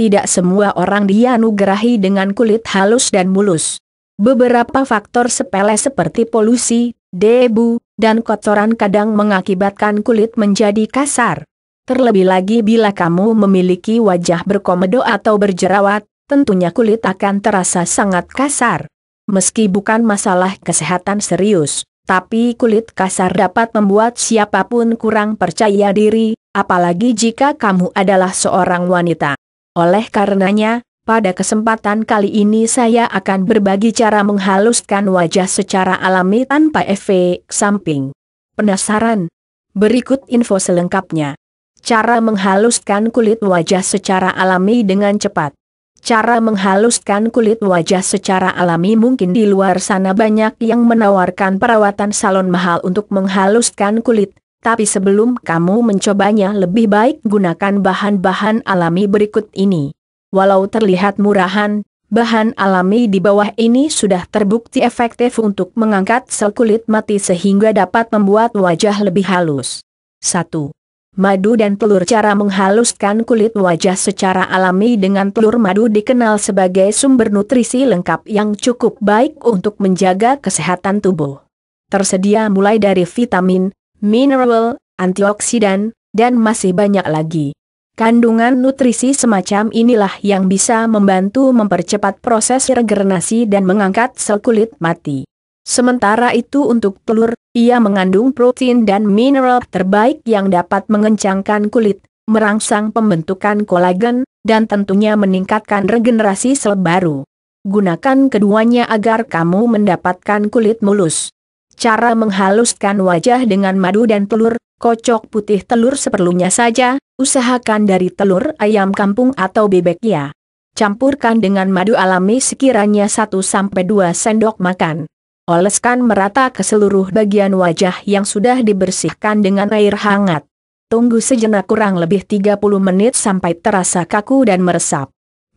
tidak semua orang dianugerahi dengan kulit halus dan mulus. Beberapa faktor sepele seperti polusi, debu, dan kotoran kadang mengakibatkan kulit menjadi kasar. Terlebih lagi bila kamu memiliki wajah berkomedo atau berjerawat, tentunya kulit akan terasa sangat kasar. Meski bukan masalah kesehatan serius, tapi kulit kasar dapat membuat siapapun kurang percaya diri, apalagi jika kamu adalah seorang wanita. Oleh karenanya, pada kesempatan kali ini saya akan berbagi cara menghaluskan wajah secara alami tanpa efek samping. Penasaran? Berikut info selengkapnya. Cara menghaluskan kulit wajah secara alami dengan cepat. Cara menghaluskan kulit wajah secara alami mungkin di luar sana banyak yang menawarkan perawatan salon mahal untuk menghaluskan kulit, tapi sebelum kamu mencobanya lebih baik gunakan bahan-bahan alami berikut ini. Walau terlihat murahan, bahan alami di bawah ini sudah terbukti efektif untuk mengangkat sel kulit mati sehingga dapat membuat wajah lebih halus. 1. Madu dan telur Cara menghaluskan kulit wajah secara alami dengan telur madu dikenal sebagai sumber nutrisi lengkap yang cukup baik untuk menjaga kesehatan tubuh. Tersedia mulai dari vitamin, mineral, antioksidan, dan masih banyak lagi. Kandungan nutrisi semacam inilah yang bisa membantu mempercepat proses regenerasi dan mengangkat sel kulit mati. Sementara itu untuk telur, ia mengandung protein dan mineral terbaik yang dapat mengencangkan kulit, merangsang pembentukan kolagen, dan tentunya meningkatkan regenerasi sel baru. Gunakan keduanya agar kamu mendapatkan kulit mulus, cara menghaluskan wajah dengan madu dan telur, kocok putih telur seperlunya saja, usahakan dari telur ayam kampung atau bebek ya. Campurkan dengan madu alami sekiranya 1-2 sendok makan. Oleskan merata ke seluruh bagian wajah yang sudah dibersihkan dengan air hangat. Tunggu sejenak kurang lebih 30 menit sampai terasa kaku dan meresap.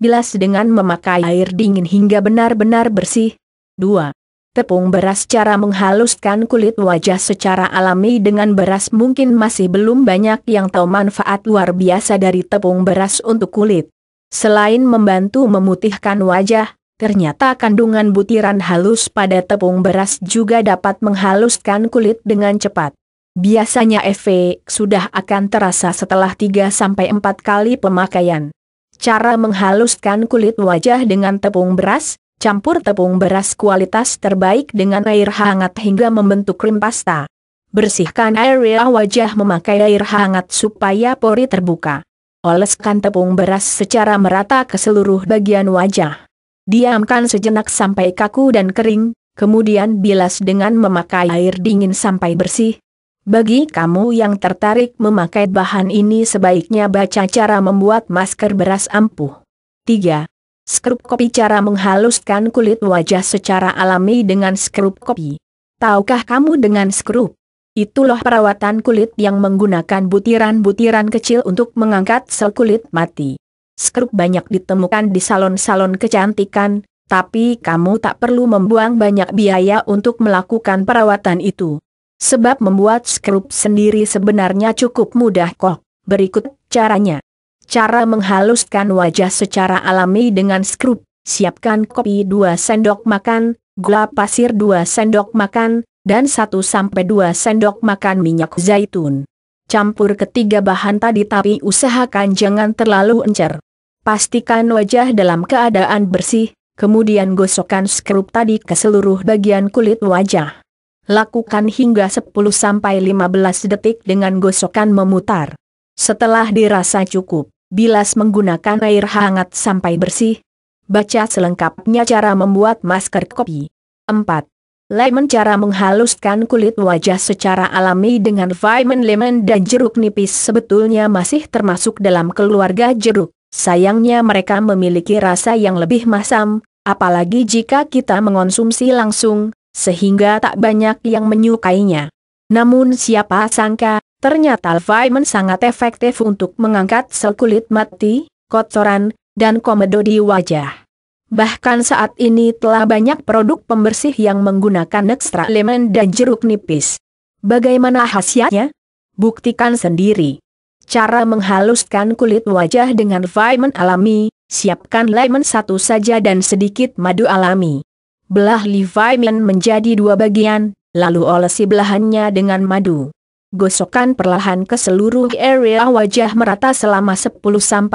Bilas dengan memakai air dingin hingga benar-benar bersih. 2. Tepung beras cara menghaluskan kulit wajah secara alami dengan beras mungkin masih belum banyak yang tahu manfaat luar biasa dari tepung beras untuk kulit. Selain membantu memutihkan wajah, ternyata kandungan butiran halus pada tepung beras juga dapat menghaluskan kulit dengan cepat. Biasanya efek sudah akan terasa setelah 3-4 kali pemakaian. Cara menghaluskan kulit wajah dengan tepung beras, campur tepung beras kualitas terbaik dengan air hangat hingga membentuk krim pasta. Bersihkan area wajah memakai air hangat supaya pori terbuka. Oleskan tepung beras secara merata ke seluruh bagian wajah. Diamkan sejenak sampai kaku dan kering, kemudian bilas dengan memakai air dingin sampai bersih. Bagi kamu yang tertarik memakai bahan ini sebaiknya baca cara membuat masker beras ampuh. 3. Skrup kopi cara menghaluskan kulit wajah secara alami dengan skrup kopi. Tahukah kamu dengan skrup? Itulah perawatan kulit yang menggunakan butiran-butiran kecil untuk mengangkat sel kulit mati. Skrup banyak ditemukan di salon-salon kecantikan, tapi kamu tak perlu membuang banyak biaya untuk melakukan perawatan itu. Sebab membuat skrup sendiri sebenarnya cukup mudah kok. Berikut caranya. Cara menghaluskan wajah secara alami dengan skrup, siapkan kopi 2 sendok makan, gula pasir 2 sendok makan, dan 1-2 sendok makan minyak zaitun. Campur ketiga bahan tadi tapi usahakan jangan terlalu encer. Pastikan wajah dalam keadaan bersih, kemudian gosokkan skrup tadi ke seluruh bagian kulit wajah. Lakukan hingga 10-15 detik dengan gosokan memutar. Setelah dirasa cukup, bilas menggunakan air hangat sampai bersih. Baca selengkapnya cara membuat masker kopi. 4. Lemon cara menghaluskan kulit wajah secara alami dengan vitamin lemon dan jeruk nipis sebetulnya masih termasuk dalam keluarga jeruk. Sayangnya mereka memiliki rasa yang lebih masam, apalagi jika kita mengonsumsi langsung, sehingga tak banyak yang menyukainya. Namun siapa sangka, Ternyata Vaiman sangat efektif untuk mengangkat sel kulit mati, kotoran, dan komedo di wajah. Bahkan saat ini telah banyak produk pembersih yang menggunakan ekstra lemon dan jeruk nipis. Bagaimana khasiatnya? Buktikan sendiri. Cara menghaluskan kulit wajah dengan vitamin alami, siapkan lemon satu saja dan sedikit madu alami. Belah Li vitamin menjadi dua bagian, lalu olesi belahannya dengan madu gosokkan perlahan ke seluruh area wajah merata selama 10-15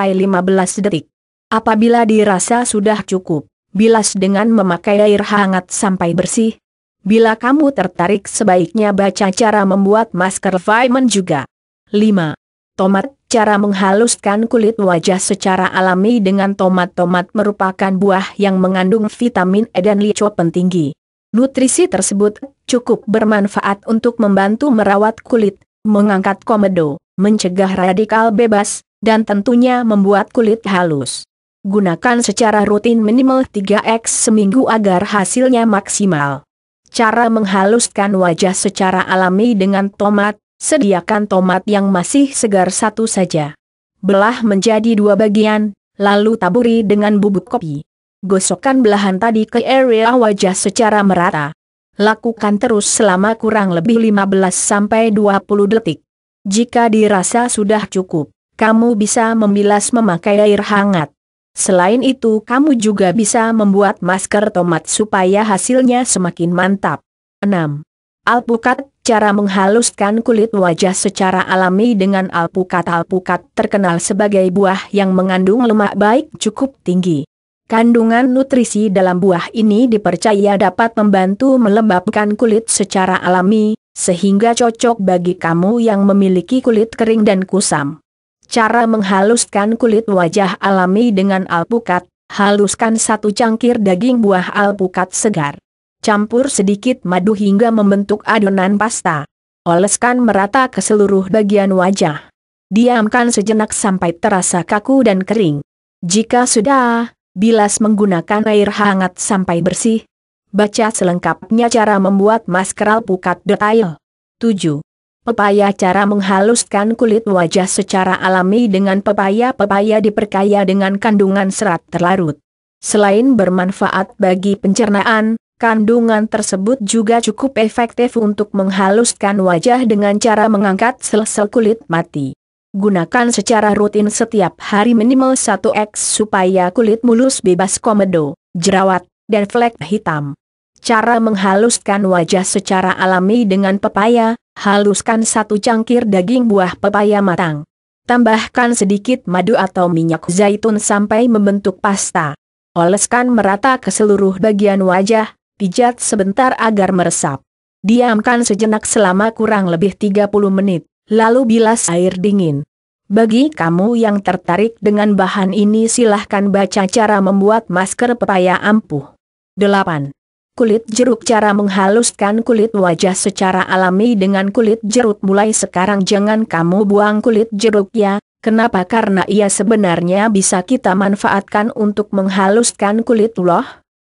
detik. Apabila dirasa sudah cukup, bilas dengan memakai air hangat sampai bersih. Bila kamu tertarik sebaiknya baca cara membuat masker vitamin juga. 5. Tomat Cara menghaluskan kulit wajah secara alami dengan tomat-tomat merupakan buah yang mengandung vitamin E dan lycopene tinggi. Nutrisi tersebut cukup bermanfaat untuk membantu merawat kulit, mengangkat komedo, mencegah radikal bebas, dan tentunya membuat kulit halus. Gunakan secara rutin minimal 3x seminggu agar hasilnya maksimal. Cara menghaluskan wajah secara alami dengan tomat, sediakan tomat yang masih segar satu saja. Belah menjadi dua bagian, lalu taburi dengan bubuk kopi gosokkan belahan tadi ke area wajah secara merata. Lakukan terus selama kurang lebih 15-20 detik. Jika dirasa sudah cukup, kamu bisa membilas memakai air hangat. Selain itu kamu juga bisa membuat masker tomat supaya hasilnya semakin mantap. 6. Alpukat Cara menghaluskan kulit wajah secara alami dengan alpukat Alpukat terkenal sebagai buah yang mengandung lemak baik cukup tinggi. Kandungan nutrisi dalam buah ini dipercaya dapat membantu melembabkan kulit secara alami, sehingga cocok bagi kamu yang memiliki kulit kering dan kusam. Cara menghaluskan kulit wajah alami dengan alpukat, haluskan satu cangkir daging buah alpukat segar. Campur sedikit madu hingga membentuk adonan pasta. Oleskan merata ke seluruh bagian wajah. Diamkan sejenak sampai terasa kaku dan kering. Jika sudah, bilas menggunakan air hangat sampai bersih. Baca selengkapnya cara membuat masker alpukat detail. 7. Pepaya cara menghaluskan kulit wajah secara alami dengan pepaya-pepaya diperkaya dengan kandungan serat terlarut. Selain bermanfaat bagi pencernaan, kandungan tersebut juga cukup efektif untuk menghaluskan wajah dengan cara mengangkat sel-sel kulit mati gunakan secara rutin setiap hari minimal 1x supaya kulit mulus bebas komedo, jerawat, dan flek hitam. Cara menghaluskan wajah secara alami dengan pepaya, haluskan satu cangkir daging buah pepaya matang. Tambahkan sedikit madu atau minyak zaitun sampai membentuk pasta. Oleskan merata ke seluruh bagian wajah, pijat sebentar agar meresap. Diamkan sejenak selama kurang lebih 30 menit, lalu bilas air dingin. Bagi kamu yang tertarik dengan bahan ini silahkan baca cara membuat masker pepaya ampuh. 8. Kulit jeruk Cara menghaluskan kulit wajah secara alami dengan kulit jeruk Mulai sekarang jangan kamu buang kulit jeruk ya, kenapa karena ia sebenarnya bisa kita manfaatkan untuk menghaluskan kulit loh.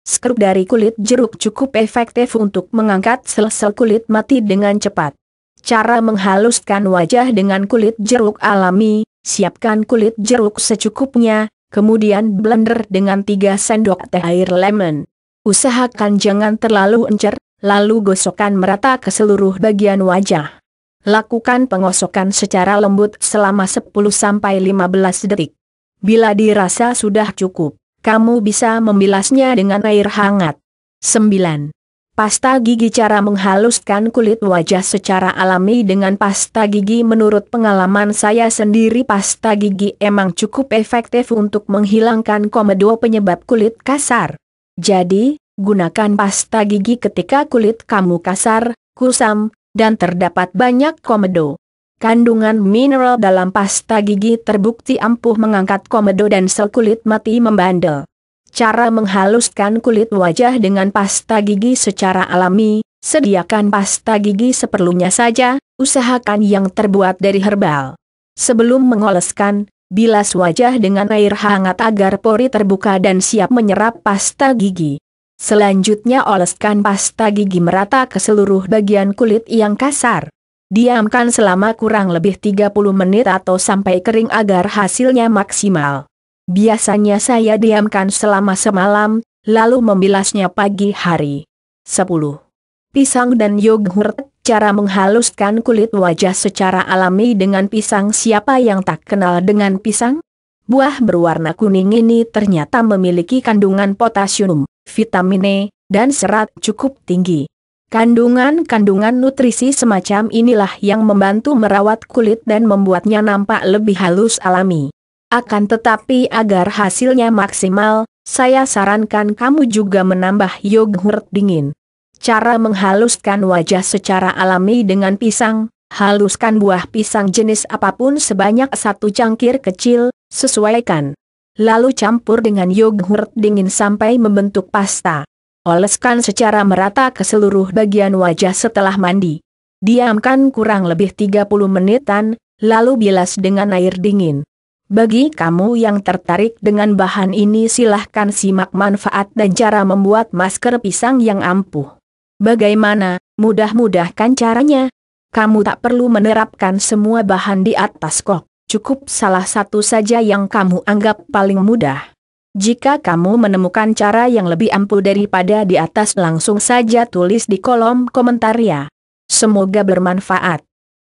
Skrup dari kulit jeruk cukup efektif untuk mengangkat sel-sel kulit mati dengan cepat. Cara menghaluskan wajah dengan kulit jeruk alami, siapkan kulit jeruk secukupnya, kemudian blender dengan 3 sendok teh air lemon. Usahakan jangan terlalu encer, lalu gosokkan merata ke seluruh bagian wajah. Lakukan pengosokan secara lembut selama 10-15 detik. Bila dirasa sudah cukup, kamu bisa membilasnya dengan air hangat. 9. Pasta gigi cara menghaluskan kulit wajah secara alami dengan pasta gigi menurut pengalaman saya sendiri pasta gigi emang cukup efektif untuk menghilangkan komedo penyebab kulit kasar. Jadi, gunakan pasta gigi ketika kulit kamu kasar, kusam, dan terdapat banyak komedo. Kandungan mineral dalam pasta gigi terbukti ampuh mengangkat komedo dan sel kulit mati membandel cara menghaluskan kulit wajah dengan pasta gigi secara alami, sediakan pasta gigi seperlunya saja, usahakan yang terbuat dari herbal. Sebelum mengoleskan, bilas wajah dengan air hangat agar pori terbuka dan siap menyerap pasta gigi. Selanjutnya oleskan pasta gigi merata ke seluruh bagian kulit yang kasar. Diamkan selama kurang lebih 30 menit atau sampai kering agar hasilnya maksimal. Biasanya saya diamkan selama semalam, lalu membilasnya pagi hari. 10. Pisang dan yogurt, cara menghaluskan kulit wajah secara alami dengan pisang siapa yang tak kenal dengan pisang? Buah berwarna kuning ini ternyata memiliki kandungan potasium, vitamin E, dan serat cukup tinggi. Kandungan-kandungan nutrisi semacam inilah yang membantu merawat kulit dan membuatnya nampak lebih halus alami. Akan tetapi agar hasilnya maksimal, saya sarankan kamu juga menambah yogurt dingin. Cara menghaluskan wajah secara alami dengan pisang, haluskan buah pisang jenis apapun sebanyak satu cangkir kecil, sesuaikan. Lalu campur dengan yogurt dingin sampai membentuk pasta. Oleskan secara merata ke seluruh bagian wajah setelah mandi. Diamkan kurang lebih 30 menitan, lalu bilas dengan air dingin. Bagi kamu yang tertarik dengan bahan ini silahkan simak manfaat dan cara membuat masker pisang yang ampuh. Bagaimana, mudah-mudahkan caranya. Kamu tak perlu menerapkan semua bahan di atas kok, cukup salah satu saja yang kamu anggap paling mudah. Jika kamu menemukan cara yang lebih ampuh daripada di atas langsung saja tulis di kolom komentar ya. Semoga bermanfaat.